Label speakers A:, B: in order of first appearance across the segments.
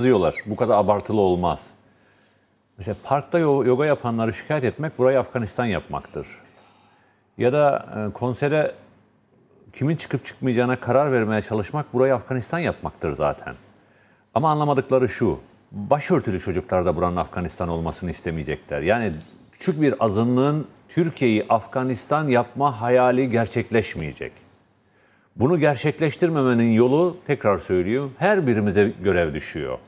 A: yazıyorlar. Bu kadar abartılı olmaz. Mesela parkta yoga yapanları şikayet etmek burayı Afganistan yapmaktır. Ya da e, konsere kimin çıkıp çıkmayacağına karar vermeye çalışmak burayı Afganistan yapmaktır zaten. Ama anlamadıkları şu, başörtülü çocuklar da buranın Afganistan olmasını istemeyecekler. Yani küçük bir azınlığın Türkiye'yi Afganistan yapma hayali gerçekleşmeyecek. Bunu gerçekleştirmemenin yolu tekrar söylüyorum her birimize görev düşüyor.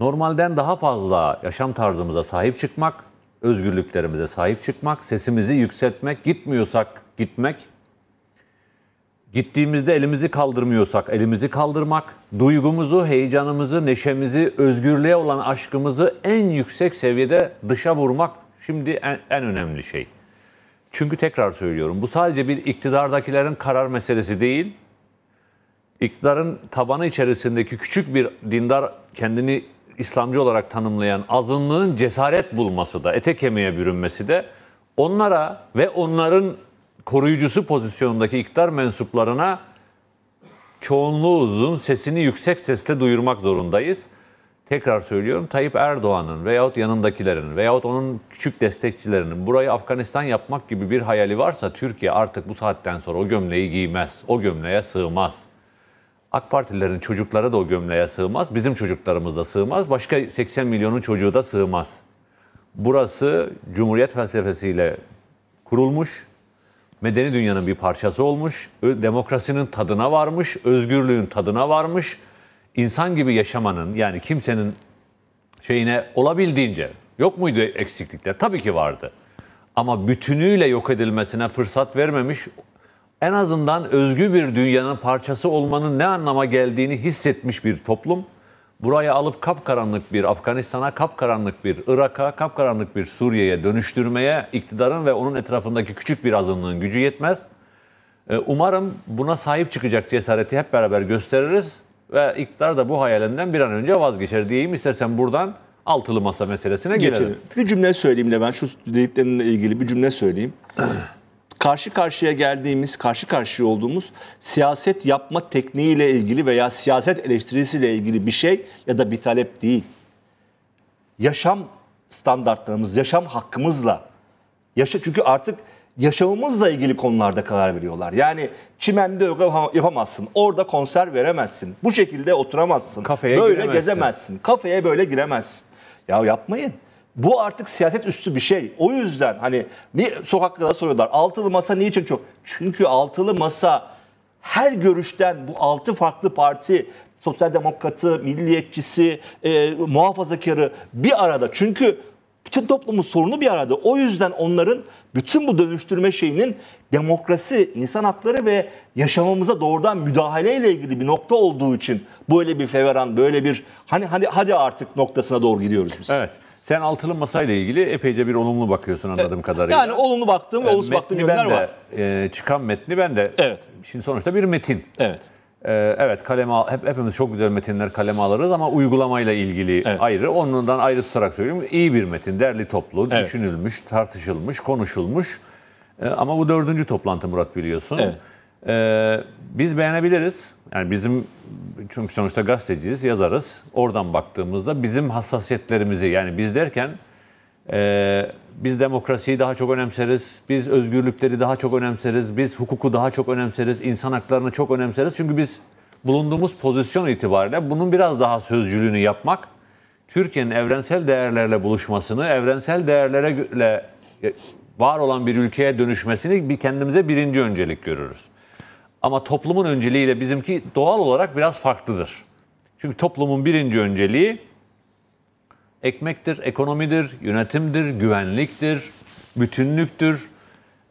A: Normalden daha fazla yaşam tarzımıza sahip çıkmak, özgürlüklerimize sahip çıkmak, sesimizi yükseltmek, gitmiyorsak gitmek, gittiğimizde elimizi kaldırmıyorsak elimizi kaldırmak, duygumuzu, heyecanımızı, neşemizi, özgürlüğe olan aşkımızı en yüksek seviyede dışa vurmak şimdi en, en önemli şey. Çünkü tekrar söylüyorum bu sadece bir iktidardakilerin karar meselesi değil. İktidarın tabanı içerisindeki küçük bir dindar kendini İslamcı olarak tanımlayan azınlığın cesaret bulması da, ete kemiğe bürünmesi de onlara ve onların koruyucusu pozisyonundaki iktidar mensuplarına çoğunluğu uzun sesini yüksek sesle duyurmak zorundayız tekrar söylüyorum Tayyip Erdoğan'ın veyahut yanındakilerin veyahut onun küçük destekçilerinin burayı Afganistan yapmak gibi bir hayali varsa Türkiye artık bu saatten sonra o gömleği giymez. O gömleğe sığmaz. AK Partililerin çocukları da o gömleğe sığmaz. Bizim çocuklarımız da sığmaz. Başka 80 milyonun çocuğu da sığmaz. Burası Cumhuriyet felsefesiyle kurulmuş, medeni dünyanın bir parçası olmuş, demokrasinin tadına varmış, özgürlüğün tadına varmış insan gibi yaşamanın yani kimsenin şeyine olabildiğince yok muydu eksiklikler? Tabii ki vardı. Ama bütünüyle yok edilmesine fırsat vermemiş en azından özgü bir dünyanın parçası olmanın ne anlama geldiğini hissetmiş bir toplum. Buraya alıp kapkaranlık bir Afganistan'a, kapkaranlık bir Irak'a, kapkaranlık bir Suriye'ye dönüştürmeye iktidarın ve onun etrafındaki küçük bir azınlığın gücü yetmez. Ee, umarım buna sahip çıkacak cesareti hep beraber gösteririz ve iktidar da bu hayalinden bir an önce vazgeçer diyeyim istersen buradan altılı masa meselesine Geçelim. gelelim.
B: Bir cümle söyleyeyim de ben şu dediklerinle ilgili bir cümle söyleyeyim. karşı karşıya geldiğimiz, karşı karşıya olduğumuz siyaset yapma tekniğiyle ilgili veya siyaset eleştirisiyle ilgili bir şey ya da bir talep değil. Yaşam standartlarımız, yaşam hakkımızla. Yaşa çünkü artık yaşamımızla ilgili konularda karar veriyorlar. Yani çimende yoga yapamazsın, orada konser veremezsin, bu şekilde oturamazsın, Kafeye böyle giremezsin. gezemezsin, kafeye böyle giremezsin. Ya yapmayın. Bu artık siyaset üstü bir şey. O yüzden hani sokakta soruyorlar altılı masa niçin çok? Çünkü altılı masa her görüşten bu altı farklı parti sosyal demokratı, milliyetçisi, e, muhafazakarı bir arada. Çünkü bütün toplumun sorunu bir arada. O yüzden onların bütün bu dönüştürme şeyinin demokrasi, insan hakları ve yaşamamıza doğrudan müdahaleyle ilgili bir nokta olduğu için böyle bir feveran, böyle bir hani hani hadi artık noktasına doğru gidiyoruz biz.
A: Evet. Sen altılı masayla ilgili epeyce bir olumlu bakıyorsun anladığım kadarıyla. Yani
B: olumlu baktığım ve ee, olumsuz baktığım yönler var.
A: E, çıkan metni ben de. Evet. Şimdi sonuçta bir metin. Evet. Ee, evet kaleme hep, hepimiz çok güzel metinler kaleme alırız ama uygulamayla ilgili evet. ayrı. Onundan ayrı tutarak söylüyorum. İyi bir metin, derli toplu, evet. düşünülmüş, tartışılmış, konuşulmuş. Ee, ama bu dördüncü toplantı Murat biliyorsun. Evet. Ee, biz beğenebiliriz. Yani bizim çünkü sonuçta gazeteciyiz, yazarız. Oradan baktığımızda bizim hassasiyetlerimizi yani biz derken ee, biz demokrasiyi daha çok önemseriz, biz özgürlükleri daha çok önemseriz, biz hukuku daha çok önemseriz, insan haklarını çok önemseriz. Çünkü biz bulunduğumuz pozisyon itibariyle bunun biraz daha sözcülüğünü yapmak, Türkiye'nin evrensel değerlerle buluşmasını, evrensel değerlere e, var olan bir ülkeye dönüşmesini bir kendimize birinci öncelik görürüz. Ama toplumun önceliğiyle bizimki doğal olarak biraz farklıdır. Çünkü toplumun birinci önceliği ekmektir, ekonomidir, yönetimdir, güvenliktir, bütünlüktür,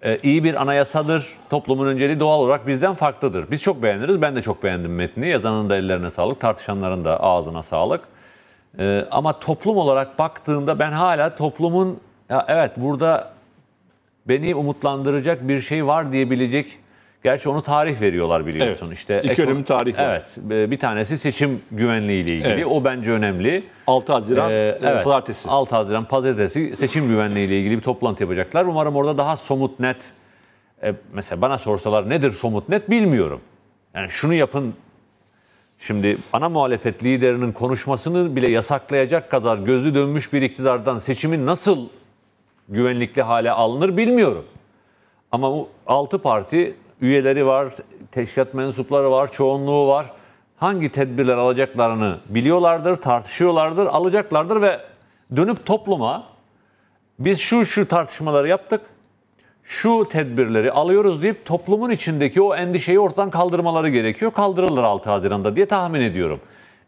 A: e, iyi bir anayasadır. Toplumun önceliği doğal olarak bizden farklıdır. Biz çok beğeniriz. Ben de çok beğendim metni. Yazanın da ellerine sağlık, tartışanların da ağzına sağlık. E, ama toplum olarak baktığında ben hala toplumun ya evet burada beni umutlandıracak bir şey var diyebilecek Gerçi onu tarih veriyorlar biliyorsun. Evet. İşte İki önemi tarih Evet. Bir tanesi seçim güvenliği ile ilgili. Evet. O bence önemli. 6 Haziran ee, e, evet. pazartesi. 6 Haziran pazartesi seçim güvenliği ile ilgili bir toplantı yapacaklar. Umarım orada daha somut net e, mesela bana sorsalar nedir somut net bilmiyorum. Yani şunu yapın Şimdi ana muhalefet liderinin konuşmasını bile yasaklayacak kadar gözü dönmüş bir iktidardan seçimi nasıl güvenlikli hale alınır bilmiyorum. Ama bu 6 parti üyeleri var, teşkilat mensupları var, çoğunluğu var. Hangi tedbirler alacaklarını biliyorlardır, tartışıyorlardır, alacaklardır ve dönüp topluma biz şu şu tartışmaları yaptık, şu tedbirleri alıyoruz deyip toplumun içindeki o endişeyi ortadan kaldırmaları gerekiyor. Kaldırılır 6 Haziran'da diye tahmin ediyorum.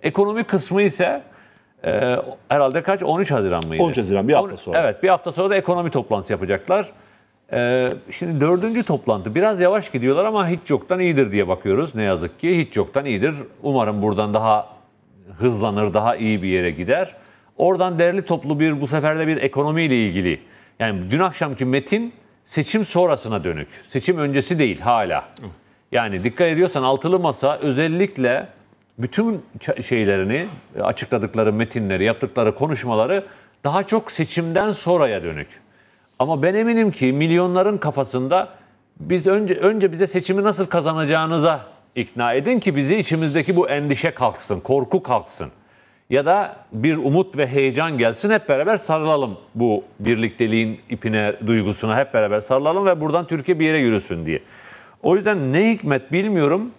A: Ekonomi kısmı ise e, herhalde kaç? 13 Haziran mıydı? 13 Haziran bir hafta sonra. Evet bir hafta sonra da ekonomi toplantısı yapacaklar. Ee, şimdi dördüncü toplantı biraz yavaş gidiyorlar ama hiç yoktan iyidir diye bakıyoruz. Ne yazık ki hiç yoktan iyidir. Umarım buradan daha hızlanır, daha iyi bir yere gider. Oradan değerli toplu bir bu seferde de bir ekonomiyle ilgili. Yani dün akşamki metin seçim sonrasına dönük. Seçim öncesi değil hala. Yani dikkat ediyorsan altılı masa özellikle bütün şeylerini açıkladıkları metinleri, yaptıkları konuşmaları daha çok seçimden sonraya dönük. Ama ben eminim ki milyonların kafasında biz önce önce bize seçimi nasıl kazanacağınıza ikna edin ki bizi içimizdeki bu endişe kalksın, korku kalksın. Ya da bir umut ve heyecan gelsin hep beraber sarılalım bu birlikteliğin ipine, duygusuna hep beraber sarılalım ve buradan Türkiye bir yere yürüsün diye. O yüzden ne hikmet bilmiyorum.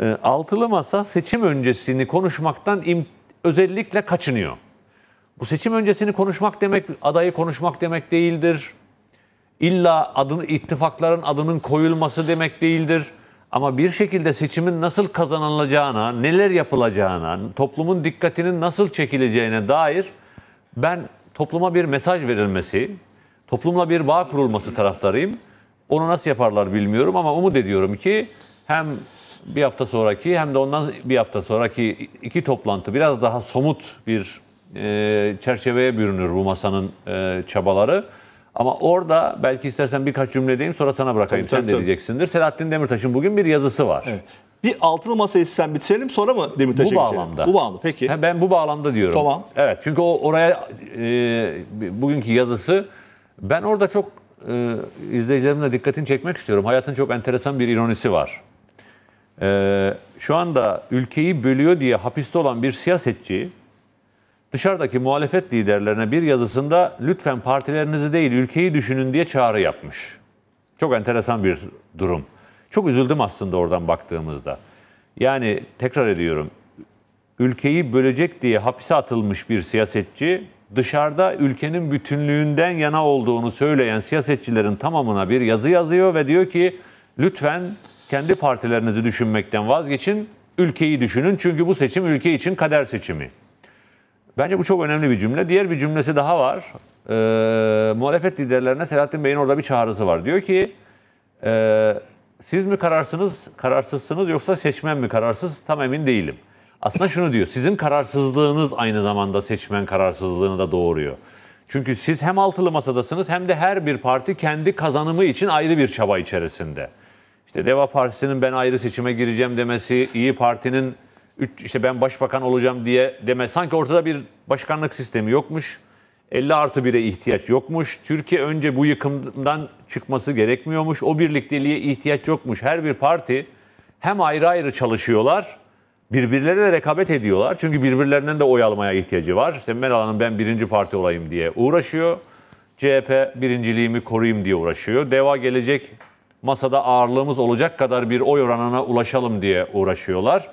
A: Ee, altılı masa seçim öncesini konuşmaktan özellikle kaçınıyor. Bu seçim öncesini konuşmak demek adayı konuşmak demek değildir illa adını, ittifakların adının koyulması demek değildir. Ama bir şekilde seçimin nasıl kazanılacağına, neler yapılacağına, toplumun dikkatinin nasıl çekileceğine dair ben topluma bir mesaj verilmesi, toplumla bir bağ kurulması taraftarıyım. Onu nasıl yaparlar bilmiyorum ama umut ediyorum ki hem bir hafta sonraki hem de ondan bir hafta sonraki iki toplantı biraz daha somut bir e, çerçeveye bürünür bu masanın e, çabaları. Ama orada belki istersen birkaç cümle diyeyim sonra sana bırakayım. Tabii, Sen tabii, de tabii. diyeceksindir. Selahattin Demirtaş'ın bugün bir yazısı var. Evet.
B: Bir altılı masayı sen bitirelim sonra mı Demirtaş'a Bu bağlamda. Bu
A: bağlamda peki. ben bu bağlamda diyorum. Tamam. Evet çünkü o oraya e, bugünkü yazısı ben orada çok e, izleyicilerimle dikkatini çekmek istiyorum. Hayatın çok enteresan bir ironisi var. E, şu anda ülkeyi bölüyor diye hapiste olan bir siyasetçi dışarıdaki muhalefet liderlerine bir yazısında lütfen partilerinizi değil ülkeyi düşünün diye çağrı yapmış. Çok enteresan bir durum. Çok üzüldüm aslında oradan baktığımızda. Yani tekrar ediyorum. Ülkeyi bölecek diye hapise atılmış bir siyasetçi dışarıda ülkenin bütünlüğünden yana olduğunu söyleyen siyasetçilerin tamamına bir yazı yazıyor ve diyor ki lütfen kendi partilerinizi düşünmekten vazgeçin, ülkeyi düşünün çünkü bu seçim ülke için kader seçimi. Bence bu çok önemli bir cümle. Diğer bir cümlesi daha var. E, muhalefet liderlerine Selahattin Bey'in orada bir çağrısı var. Diyor ki e, siz mi kararsınız, kararsızsınız yoksa seçmen mi kararsız tam emin değilim. Aslında şunu diyor, sizin kararsızlığınız aynı zamanda seçmen kararsızlığını da doğuruyor. Çünkü siz hem altılı masadasınız hem de her bir parti kendi kazanımı için ayrı bir çaba içerisinde. İşte Deva Partisi'nin ben ayrı seçime gireceğim demesi, İyi Parti'nin üç, işte ben başbakan olacağım diye deme. Sanki ortada bir başkanlık sistemi yokmuş. 50 artı 1'e ihtiyaç yokmuş. Türkiye önce bu yıkımdan çıkması gerekmiyormuş. O birlikteliğe ihtiyaç yokmuş. Her bir parti hem ayrı ayrı çalışıyorlar, birbirleriyle rekabet ediyorlar. Çünkü birbirlerinden de oy almaya ihtiyacı var. İşte Meral Hanım ben birinci parti olayım diye uğraşıyor. CHP birinciliğimi koruyayım diye uğraşıyor. Deva gelecek masada ağırlığımız olacak kadar bir oy oranına ulaşalım diye uğraşıyorlar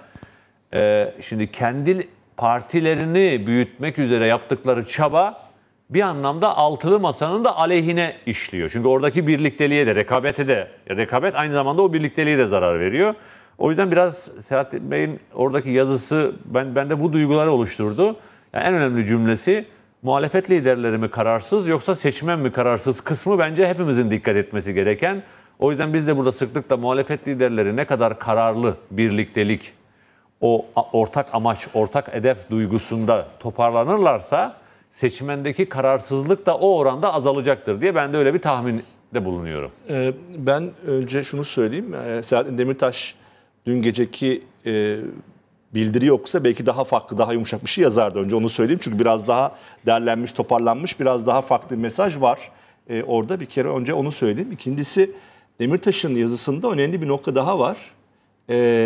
A: e, şimdi kendi partilerini büyütmek üzere yaptıkları çaba bir anlamda altılı masanın da aleyhine işliyor. Çünkü oradaki birlikteliğe de, rekabete de, rekabet aynı zamanda o birlikteliğe de zarar veriyor. O yüzden biraz Selahattin Bey'in oradaki yazısı ben bende bu duyguları oluşturdu. Yani en önemli cümlesi muhalefet liderleri mi kararsız yoksa seçmen mi kararsız kısmı bence hepimizin dikkat etmesi gereken. O yüzden biz de burada sıklıkla muhalefet liderleri ne kadar kararlı, birliktelik, o ortak amaç, ortak hedef duygusunda toparlanırlarsa seçmendeki kararsızlık da o oranda azalacaktır diye ben de öyle bir tahminde
B: bulunuyorum. Ee, ben önce şunu söyleyeyim. Ee, Selahattin Demirtaş dün geceki e, bildiri yoksa belki daha farklı, daha yumuşak bir şey yazardı. Önce onu söyleyeyim. Çünkü biraz daha derlenmiş, toparlanmış, biraz daha farklı bir mesaj var e, orada. Bir kere önce onu söyleyeyim. İkincisi Demirtaş'ın yazısında önemli bir nokta daha var. Ee,